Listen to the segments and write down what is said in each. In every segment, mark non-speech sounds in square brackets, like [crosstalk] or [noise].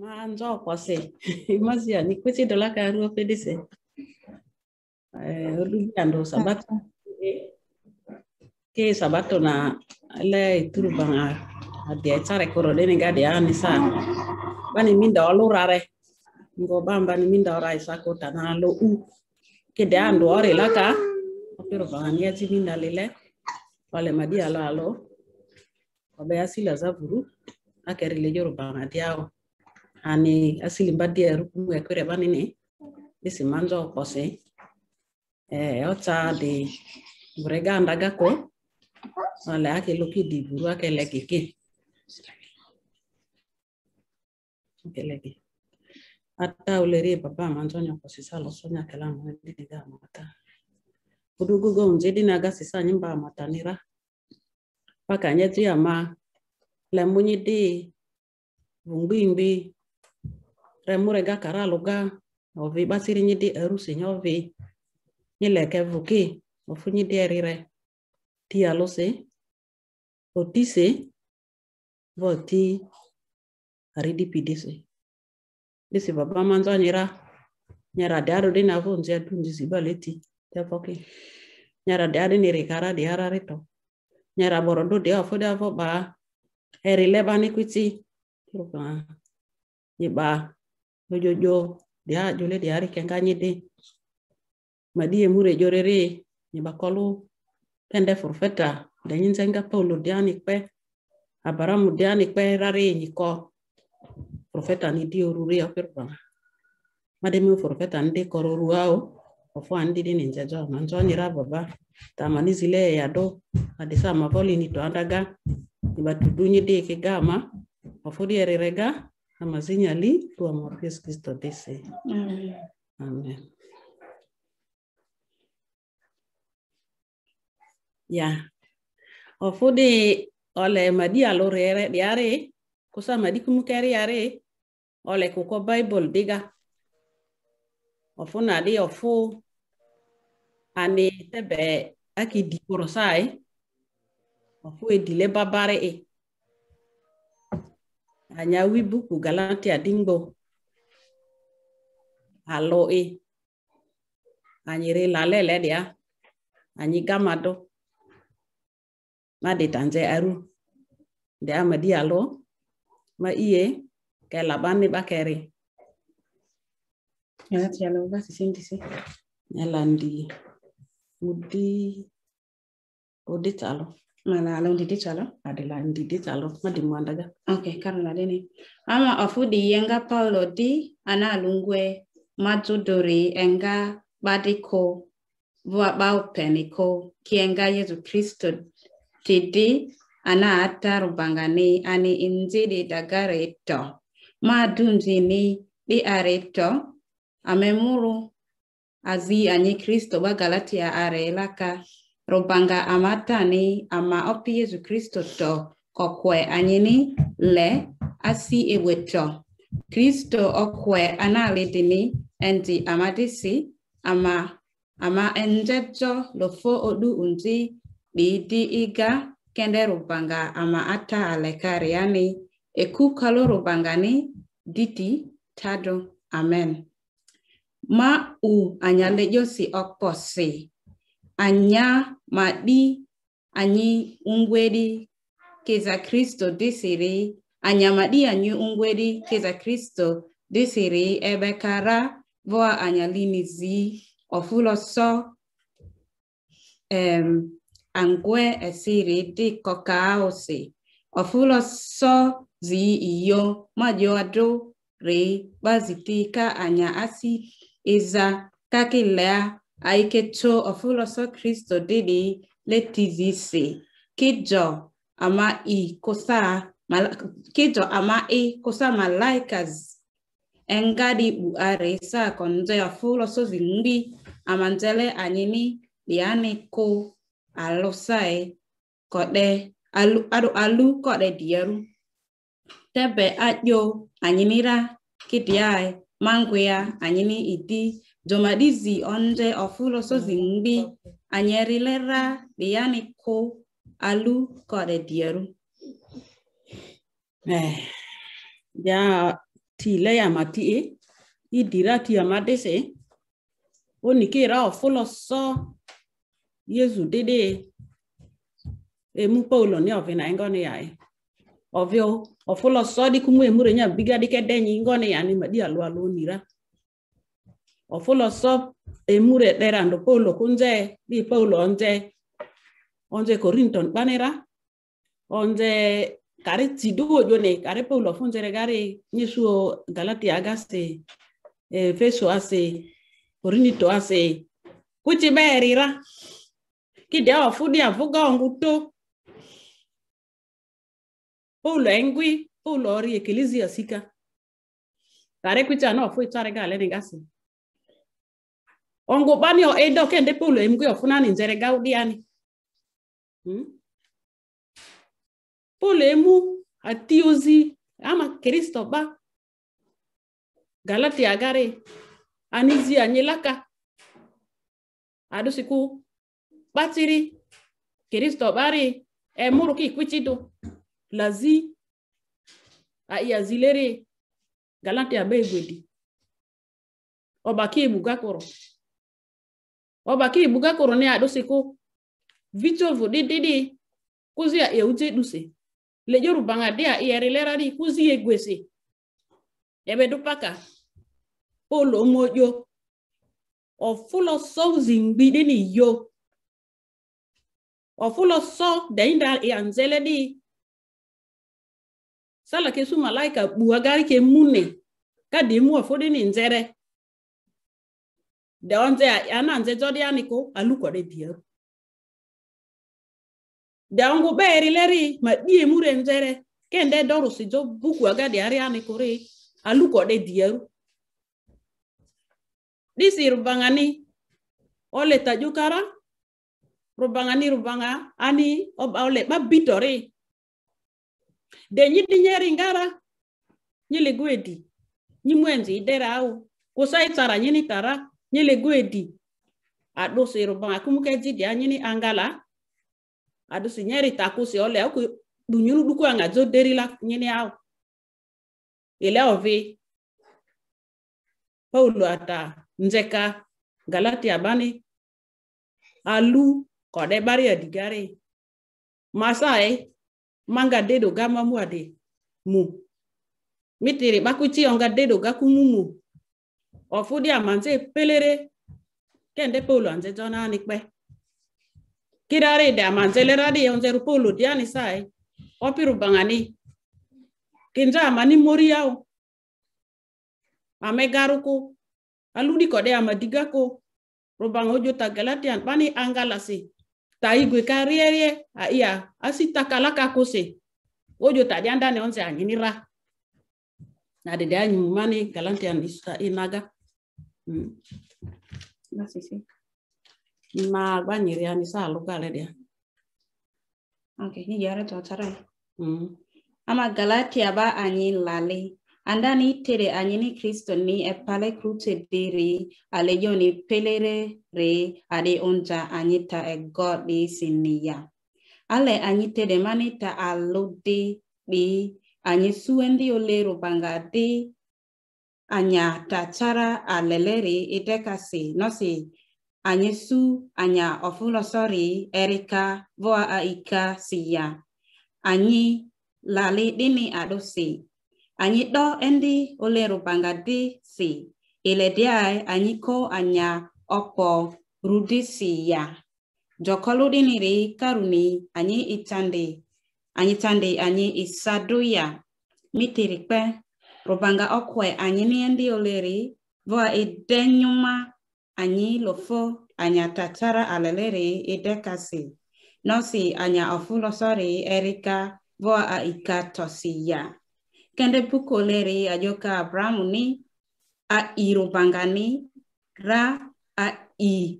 ma nzọ kwụsị [laughs] mazi ya nikwesị dola ka ruo fedese olugia eh, ndo sabato ke sabato na le ituru banga adia tsare koro dene gade ani sa bani minda olurare ngo bamba ni minda ora isako tana lo u ke de ando ore laka opero banga ya minda lele wale madia lo alo obea sila za vuru akerele yoruba ngadiao ani asilimba dia rukumu bani banini isi manzo okosi eh ocha di burega andaga ko ole ake luki di buru ake lekiki ake leki ata uleri papa manzo nyokosi salo sonya kala mwende diga mata kudugugo nzidi na gasi sa nyimba matanira pakanye nyetu ya ma lemunyi di vungwimbi remure ga karaluga ovi basiri nyidi arusi nyovi nyileke vuki ofu nyidi erire ti alusi otisi voti aridipidisi disi baba manzo nyira nyara daru dina vonzi atunzi sibaleti tefoki nyara daru ni rikara diara rito nyara borodo dia ofu dia ba eri bani kwiti ba lo jojo dia jole dia ri kenga nyidi ma die mure jore ri nyiba kolu pende forfeta de nyinze nga paulo dia ni kwe abaramu dia ni kwe rari nyiko forfeta ni di oruri apirwa ma de mi forfeta ndi kororu ao ofo andi ni nje jo ma njo ni rababa tamani zile ya do adisa ma poli ni to andaga ni batudunyi de kigama ofuri erega a más señalí tu amor Jesucristo dice amén, amén. ya o fudi ole madi alo rere diare kusa madi kumu keri yare ole kuko bible diga ofu nadi ofu ani tebe aki dikoro sai e. ofu edile babare e eh. anyawi buku galanti adingbo aloi anyiri lalele dia anyi gamado ma tanje aru de amadi alo ma iye ke labani bakeri Grazie, allora ya, si sente sì. Nell'andi. Udi. Uditalo. mana ala ndidi chalo adela ndidi chalo ma di mwanda ga okay karo la deni ama afu di yenga paulo di ana alungwe majudori enga badiko vwa baupeniko kienga yesu kristo tidi ana ata rubangani ani injili dagareto ma dunjini di areto amemuru azi anyi kristo ba galatia arelaka robanga amatani ama opi Yesu Kristo to kokwe anyini le asi eweto Kristo okwe analidini enti amadisi ama ama enjejo lofo odu unzi bidi iga kende rubanga ama ata alekari yani eku kalo rubangani diti tado amen ma u anyale josi okposi anya ma di anyị ngweri keza kristo dịsịrị anya ma anyị ngweri keza kristo dịsịrị ebe kara bụ anyalinizi ọfụlọsọ em angwe esiri dịkọ ka osi ọfụlọsọ zi iyo madiọdụ ree gbazite ka anya asi ịza kakilea aikecho ofuloso kristo dili letizisi kijo ama i kosa mal, kijo ama i kosa malaikas engadi buare sa konje ofuloso zindi amanjele anyini liane ko alosae kode alu a'du alu kode diaru tebe ajo anyinira kidiae mangwia anyini idi joma dizi onje ofulo sozimbi mm. anyeri lera diani ko alu kode dieru eh ja ti le ya mati e idira ti ya madese oni ke ra ofulo so yesu dede e, e mu paulo ni ofina ngoni yae ofio ofulo so di kumwe mure nya biga dikede nyi ngoni ya ni madi alu alu nira o folo so e mure derando polo kunje bi polo onje onje korinton banera onje kare tiduo jone kare polo funjere gare nyesuo galati agaste e feso ase korinito ase kuchi berira kidi awa fudi avuga onguto polo engwi polo ori ekelizia asika, kare kwicha no fui tsare gale ngasi bani o eda kende pulo imgu yofuna ninzere gaudiani hmm? pulo emu atiozi ama kristo ba galati agare anizi anyilaka adusiku batiri kristo bari emuru kwichidu. lazi aiyazilere galati abegwedi obaki ibugakoro oba ki ibuga korone a dose ko vichovu dididi kuzia euje duse lejo rubanga dia iere lerari kuzie gwese ebe dupaka polo mojo o full of souls in bidini yo o full of so de inda e anzele di sala ke su malaika buagari ke mune ka de mu ofodi ni nzere de onze ana nze jodi aniko aluko de dia de ongo beri leri ma di emure nzere kende doro si jo buku aga de ari aniko re aluko de dia disi rubangani ole tajukara rubangani rubanga ani oba ole ba bitori de nyidi nyeri ngara nyili gwedi nyimwenzi idera au kusaitara nyini tara, nyini tara. ñele goedi aɗo so yoruba ma kumu ke jidi anyini angala aɗo si ñeri taku si ole ku ɗuñunu ɗuku anga jo deri la ñini aw ile ovi paulo ata njeka galatia bani alu kode bari adigari masae manga dedo gamamu ade mu mitiri bakuti onga dedo gakumu mu o fu di amanze pelere kende polo anze jona ni kwe kirare de amanze le radi onze ru polo di ani sai o piru bangani kinja amani mori yao ame garuko aludi kode amadiga ko robang hojo ta galatian bani angala si ta igwe kariere a ia asita kalaka ko se ojo ta janda ne onze anginira na de de anyu mani galatian isa inaga e Gracias. Ma bani Okay, ni to tara. Mm. Ama Galatia ba anyi lali Andani itere anyi ni Kristo ni epale krute diri ale yoni pelere re ade onja anyi ta e God di sinia. Ale anyi tere manita aludi bi anyi suendi olero banga di anya tachara aleleri idekasi nosi anyesu anya ofulosori erika voa aika siya anyi lali dini adosi anyị do endi olerubangadi si ilediai anyị ko anya opo rudisi ya jokoludiniri karuni anyi itandi anyị tandi anyị isaduya mitirikpe robanga okwe anyi miendi oleri vo ide nyuma anyi lofo anya tatara aleleri ide kasi nosi anya ofulo sori erika vo a ika tosi ya kende puko leri ajoka abramu ni a irobanga ni ra a i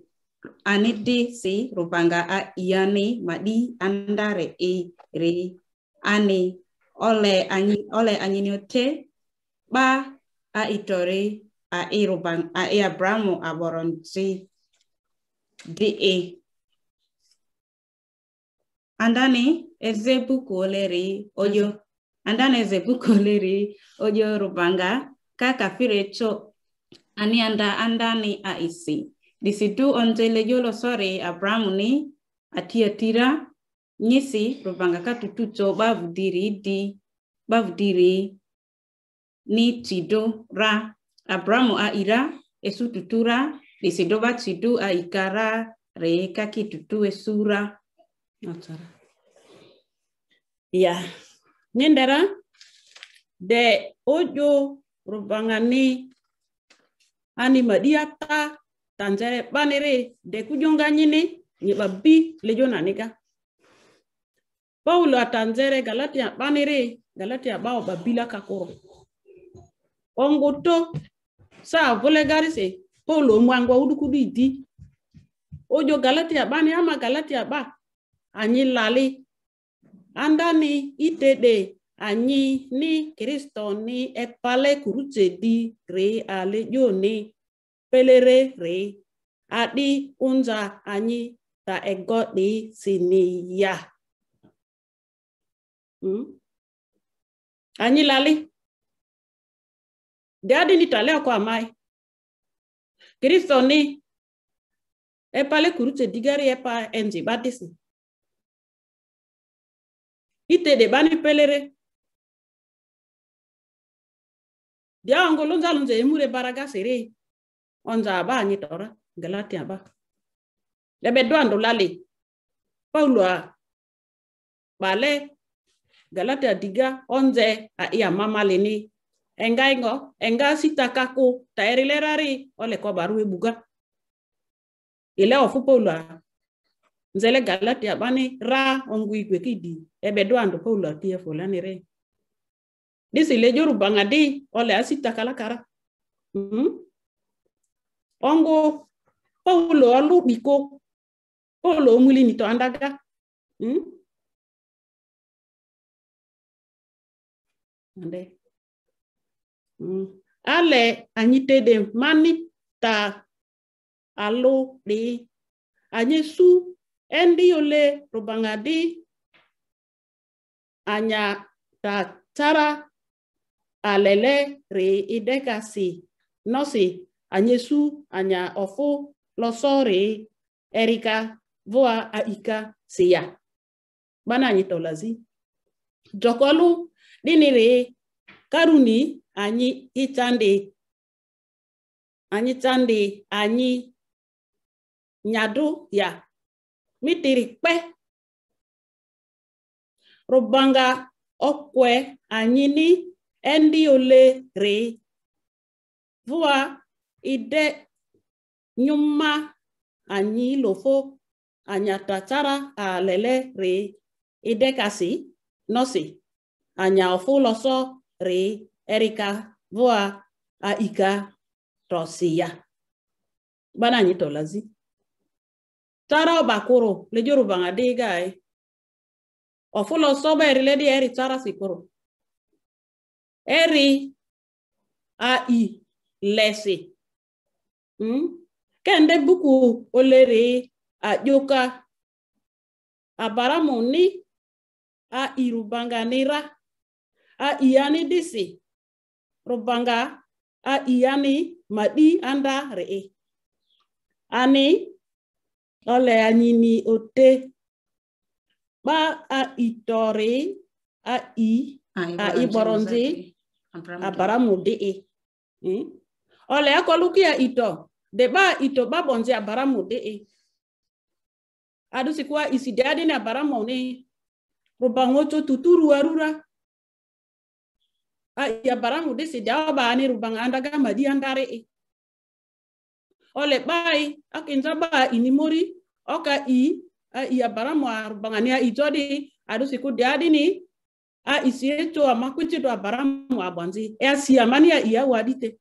anidi si rupanga a iani madi andare i ri ani ole anyi ole anyi ni ba a itore a iruban a iabramu aboronzi de andani ezebu kuoleri oyo andani ezebu kuoleri ojo rubanga kaka firecho ani anda andani a isi disidu onze yolo sore abramo ni atiatira nyisi rubanga cho bavudiri di bavudiri ni tido ra abramo a ira esu tutura lisidova tidu a ikara reeka tutu esura otara ya nendara de ojo rubangani ani madiata tanzere banere de kujonga nyini nyibabi lejo nanika paulo atanzere galatia banere galatia bao babila kakoro on sa volegarise polo mwangwa udukudu idi ojo galati aba ni ama galati aba anyị lali andani itede anyị ni kristo ni epale kurute di re ale yo pelere re adi unza anyị ta ego ni sini ya hmm? anyị lali diadinita le akwa amai kristo ni epa le kurute digari epa enji batisi itede bani pelere dia ongo lonza lonza emure baraga sere onza aba anyi tora galati aba lebe do ando paulo a bale galati adiga onze a iya mama leni engaingo enga sita kaku taeri ole ko baru buga ile ofu ula nzele galatia bani ra onguigwe kidi ebe dwandu po ula tie fulani re disi le joru bangadi ole asita kala kara mm? ongo po ulo olu biko paulo ulo omuli nito andaga mm? Ande. Mm. ale anyị tede manita alo di anyị su endi ole di anya ta tara alele re idekasi nosi anyesu anya ofu ri erika voa aika siya bana anyitolazi jokolu dini ri karuni anyị ịta ndị anyị ta ndị anyị nyadu ya mitiri kpe rụbanga ọkwe anyị ni ndị ole re vụa ide nyuma anyị lofo anya anyatatara alele re idekasi nọsi anya ofu lọsọ re Erika voa aika rosia bana nyi tolazi tara bakuro le joru banga diga e ofulo soba eri ledi eri tara sikuro eri a i lesi mm? kende buku oleri ajoka joka abaramu ni a irubanga a iani disi rubanga a iyani madi anda ree ani ole anyini ote ba a itore a i a boronzi a de e hmm? ole akoluki a ito de ba ito ba bonzi a de e adusi kuwa isidiadi na baramu ne rubangocho tuturu warura Ah, ya baramu disi jawaba ani rubanga andaga madi andare e ole bai ak injaba inimori oka i ah, ya baramu rubanga ni ijodi adusi ku diadini a isieto amakuti do baramu abanzi e asi amani ya iya wadite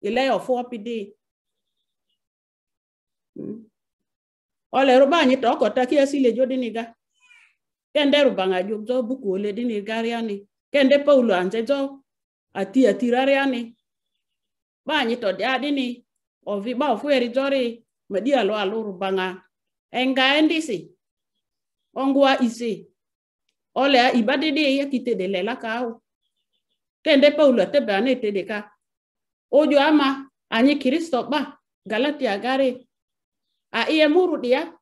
ile yo fo pide hmm. ole ruba anyi to okota ki asile jodi niga kende rubanga jobzo buku ole dini gariani kende paulo anjejo ati atirare ani banyi to diadini ovi ba ofweri jori medi alo aluru banga enga endisi ongwa isi ole ibadede ya kitede lela kau kende paulo atebe anetede ka ojo ama anyi kristo ba galatia gare a iye dia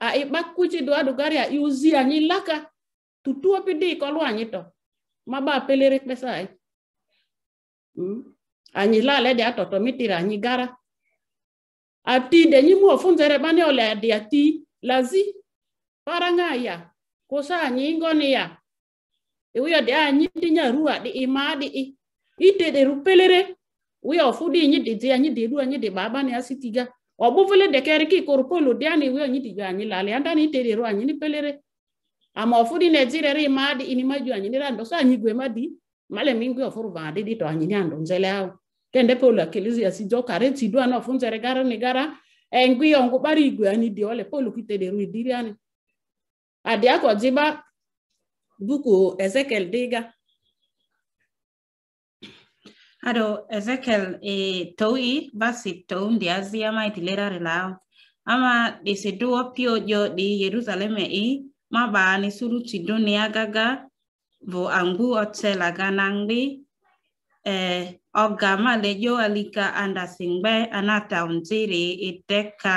a ibakuchi duadugari a iuzi anyi laka tutuo pidi kolwa anyi to maba pelere kpesa ai mm. anyi lale de atoto mitiri anyi gara ati de nyi mu ofunzere bane ole adi ati lazi paranga ya kosa anyi ngoni ya iwuyo de anyi tinya rua di ima i ite de rupelere wiyo ofudi nyi di di anyi di rua nyi di baba ni asitiga obuvule de keri ki korupolo de ani wiyo nyi di anyi lale andani ite de rua ni pelere ama ofudi ri madi ini maju anyini rando so anyigwe madi male mingi ofuru vadi dito anyini ando nzele au kende polo akelizi ya sijo kare tidu ano funze regara negara engwi ongo bari igwe ani ole polo kitede ru idiri ane adi ako jiba buku Ezekiel diga ado Ezekiel e toi basi toum diazi ama itilera relao ama disiduo pio jo di Yerusalem e maba ni suru chido ni agaga vo angbu otse laga nangbi eh oga ma le yo alika anda singbe anata unziri iteka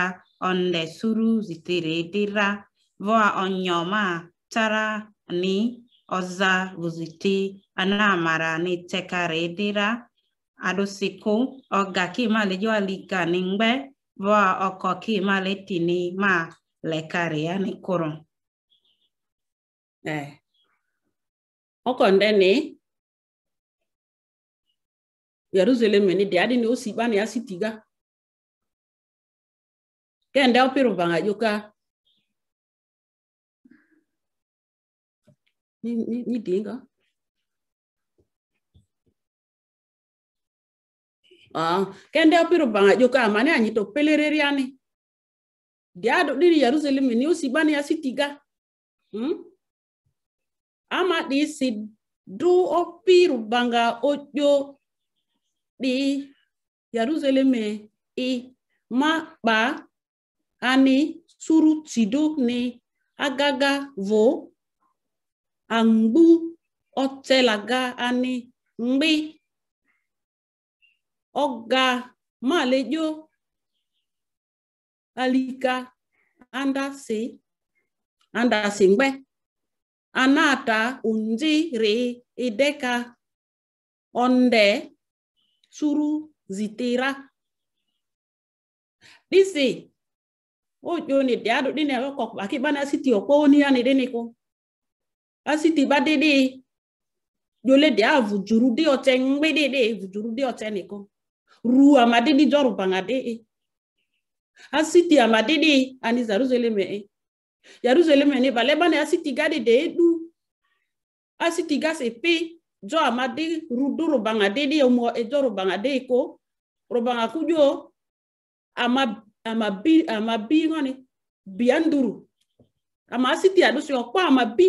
onde suru zitire dira vo onyoma tara ni oza vuziti anamara ni teka redira adosiku oga ki ma le yo alika ningbe vo oko ki ma le tini ma lekari ani kurun 네. ọkọndeni Jerusalem ni dia di no si bana ya sitiga kende opiru banga yuka ni ni ni dinga ah kende opiru banga yuka mane anyi to pelereriani dia do di Jerusalem ni usi bana ya sitiga hmm amaɗi o oppiru banga oƴƴo ɗi yarusaleme i maɓɓa ani surutido ni agaga vo angbu otelaga ani mgbe ọga malejo alika andasi andasi mgbe anata undi re ideka onde suru zitira disi o joni dia do dine ko ko baki bana siti o ko ni ani dine ko asiti badidi jole dia vu juru di o tengbe dide vu juru di o teni ko ru amadidi joru bangade e. asiti amadidi ani zaruzele me e. Yeruzalem ni vale bane asiti gade de edu. Asiti gas epi. Jo amade rudu robanga de di omo ejo robanga de ko. Robanga kujo. Ama ama bi ama bi ngani. Bianduru. Ama asiti adusi okwa ama bi.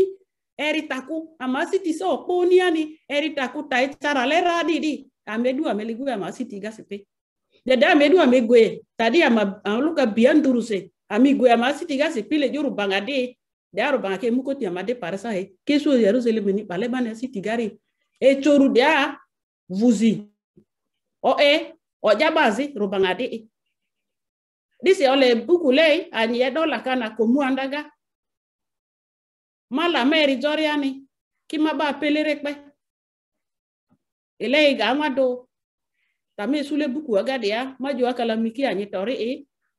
Eritaku. Ama asiti so okwa uniani. Eritaku ta etara le radidi. Amedu ameligwe ama asiti gas epi. Dada amedu amegwe. Tadi ama, ama luka bianduru se. Bianduru se. ami gue ama siti ga si pile juru bangade de aru bangake muko ti amade parasa he keso yerusalem ni pale bana siti gari e choru dia vuzi o e o jabazi rubangade disi ole buku bukule anyi edola kana komu andaga mala meri joriani kima ba pelere pe ile e ga amado tame sule buku aga dia maju akala miki anyi tori e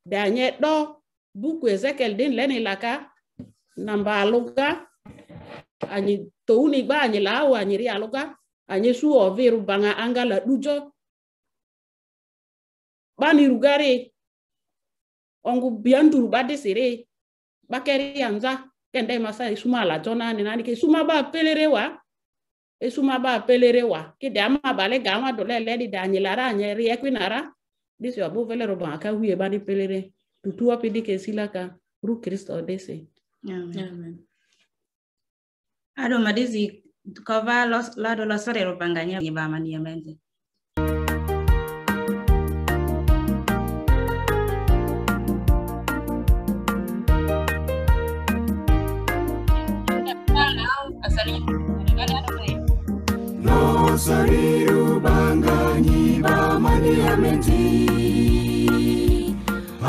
de anyi do buku bukweze den lene laka nambaluga anyi touni gba anyi lawo anyi ri rialuga anyi suwo viru banga anga la dujo bani rugare ongu bianduru bade sere bakeri anza kende masa isuma la jona ni nani ke suma ba pelere wa isuma ba pelere wa ke de ama bale gawa dole le di danyi lara anyi riekwi nara disi obu vele roba aka huye bani pelere tutuwapeleke sila ka ru kristo dese ado madizi tukava lado losorero banganya bamaniamende Losari ubanganyi bamaniamende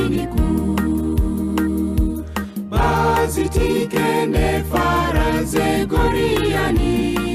ni kuu, bazitike ne fara goriani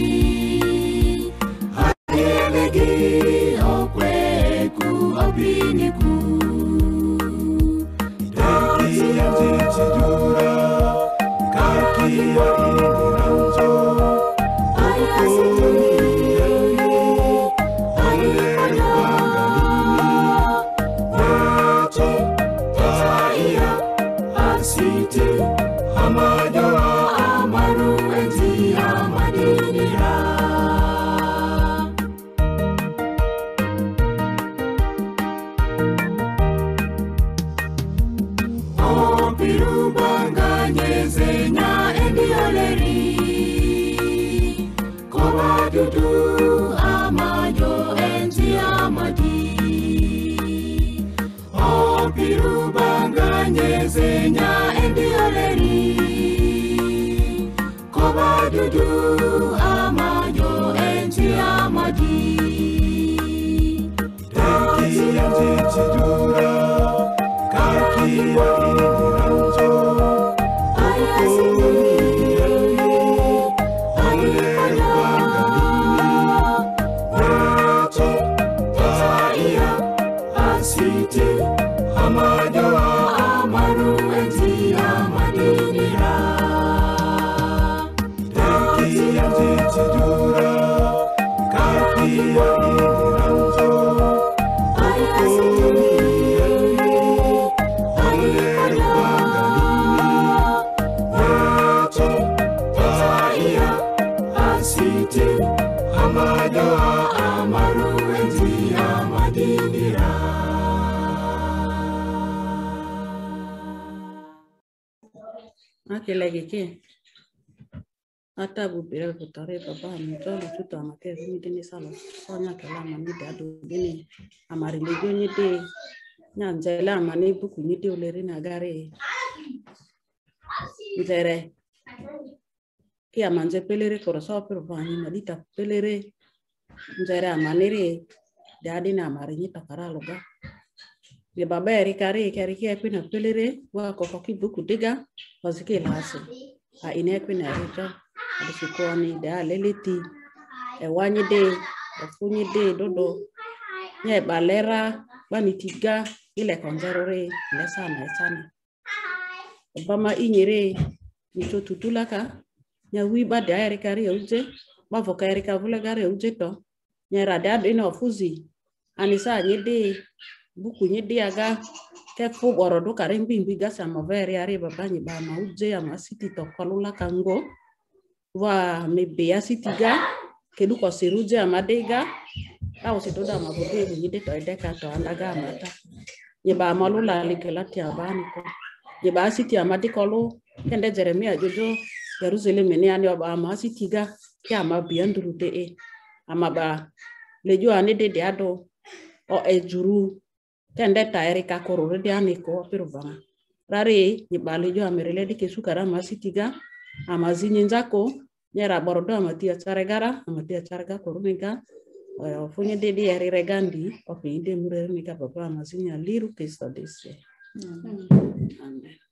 kelageki ata bupira kutare baba mto lutu amake zini dini sala sonya kala mani dadu dini amari lejo ni de nyanjela mani buku ni de oleri nagare nzere ki amanje pelere koroso pero bani madita pelere nzere amanere dadi na amari ni takara luga le baba yɛrɛ kare ye kɛrɛ kɛ kwina pelere wa kɔkɔ ki buku diga wazi ke laso a ah, ine kwina yɛrɛ jɔ a bɛ su kɔɔni da a lele ti ɛwa nyɛ ba lɛra ti ga ilɛ kɔnzɛro re lɛ sana lɛ nitso tutu la ka nyɛ ba da yɛrɛ kare yɛ uze ka yɛrɛ ka vula gare tɔ nyɛ ra da do ina ɔfu zi bukunyi diaga ke kuboro du kare mbimbi gasa maveri ari babanyi ba mauje ya masiti tokolula kango wa mebe ya sitiga kedu ko siruje amadega au sitoda mabudi bunyide to edeka to andaga mata ye ba malula likelati abani ko ye ba siti amadi kolo kende jeremia jojo jerusalem ni ani ba ma sitiga ke ama bianduru de e ama ba lejo ani de de ado o ejuru tende tayari ka korore de ane ko pero vanga rare ni bale jo amerele de kesu kara masitiga amazi nyinza ko nyera borodo amati acharegara amati acharega korumega funye de di eri regandi ofi de murere ni ka papa amazi nyaliru kristo desse mm. amen, amen.